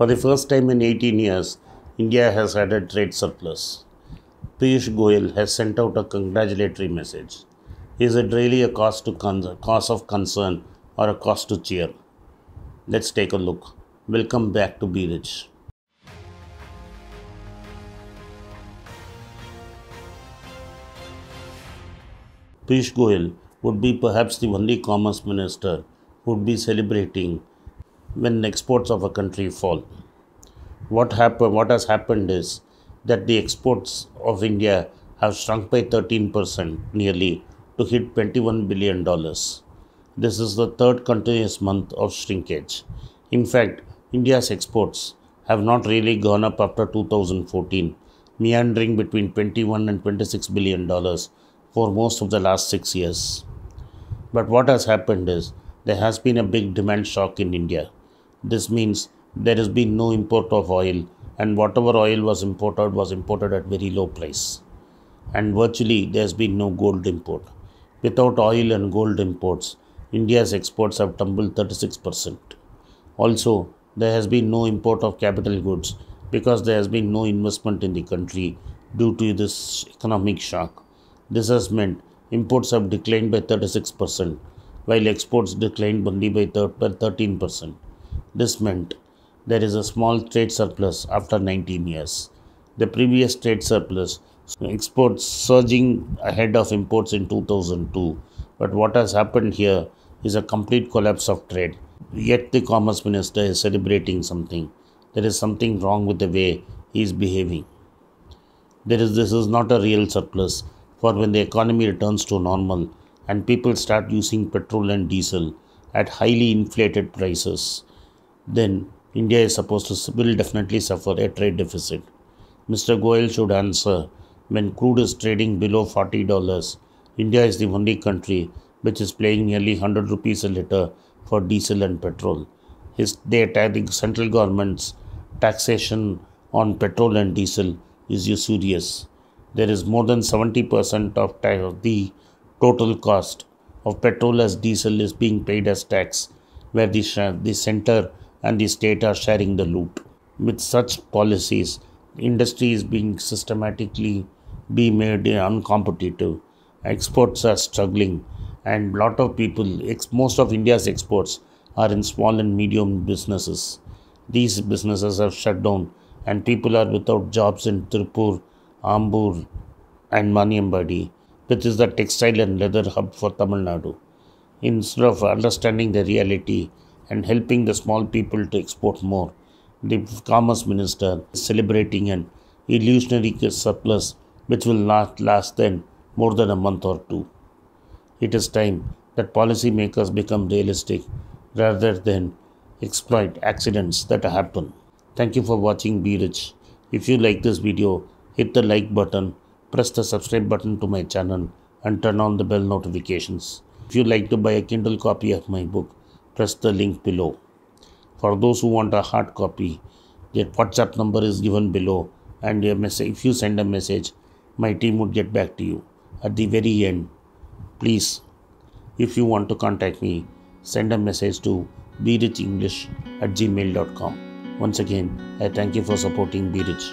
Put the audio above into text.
For the first time in 18 years, India has had a trade surplus. Piyush Goyal has sent out a congratulatory message. Is it really a cause, to con- cause of concern or a cause to cheer? Let's take a look. Welcome back to Be Rich. Piyush Goyal would be perhaps the only commerce minister who would be celebrating when exports of a country fall. What, happened? what has happened is that the exports of India have shrunk by 13% nearly to hit $21 billion. This is the third continuous month of shrinkage. In fact, India's exports have not really gone up after 2014, meandering between 21 and 26 billion dollars for most of the last 6 years. But what has happened is there has been a big demand shock in India. This means there has been no import of oil and whatever oil was imported was imported at very low price. And virtually there has been no gold import. Without oil and gold imports, India's exports have tumbled 36%. Also, there has been no import of capital goods because there has been no investment in the country due to this economic shock. This has meant imports have declined by 36%, while exports declined only by 13%. This meant there is a small trade surplus after 19 years. The previous trade surplus, exports surging ahead of imports in 2002. But what has happened here is a complete collapse of trade. Yet the commerce minister is celebrating something. There is something wrong with the way he is behaving. There is this is not a real surplus, for when the economy returns to normal and people start using petrol and diesel at highly inflated prices, then India is supposed to will definitely suffer a trade deficit. Mr. Goel should answer when crude is trading below $40, India is the only country which is paying nearly 100 rupees a litre for diesel and petrol. His, they attack the central government's taxation on petrol and diesel is usurious. There is more than 70% of, of the total cost of petrol as diesel is being paid as tax, where the, the center and the state are sharing the loot. With such policies, industry is being systematically be made uncompetitive. Exports are struggling, and lot of people, ex- most of India's exports are in small and medium businesses. These businesses are shut down, and people are without jobs in Tirupur, Ambur, and Maniambadi, which is the textile and leather hub for Tamil Nadu. Instead of understanding the reality, and helping the small people to export more. The Commerce Minister is celebrating an illusionary surplus which will not last then more than a month or two. It is time that policymakers become realistic rather than exploit accidents that happen. Thank you for watching Be Rich. If you like this video, hit the like button, press the subscribe button to my channel and turn on the bell notifications. If you like to buy a Kindle copy of my book, press the link below. For those who want a hard copy, their WhatsApp number is given below and if you send a message, my team would get back to you. At the very end, please, if you want to contact me, send a message to berichenglish at gmail.com. Once again, I thank you for supporting Berich.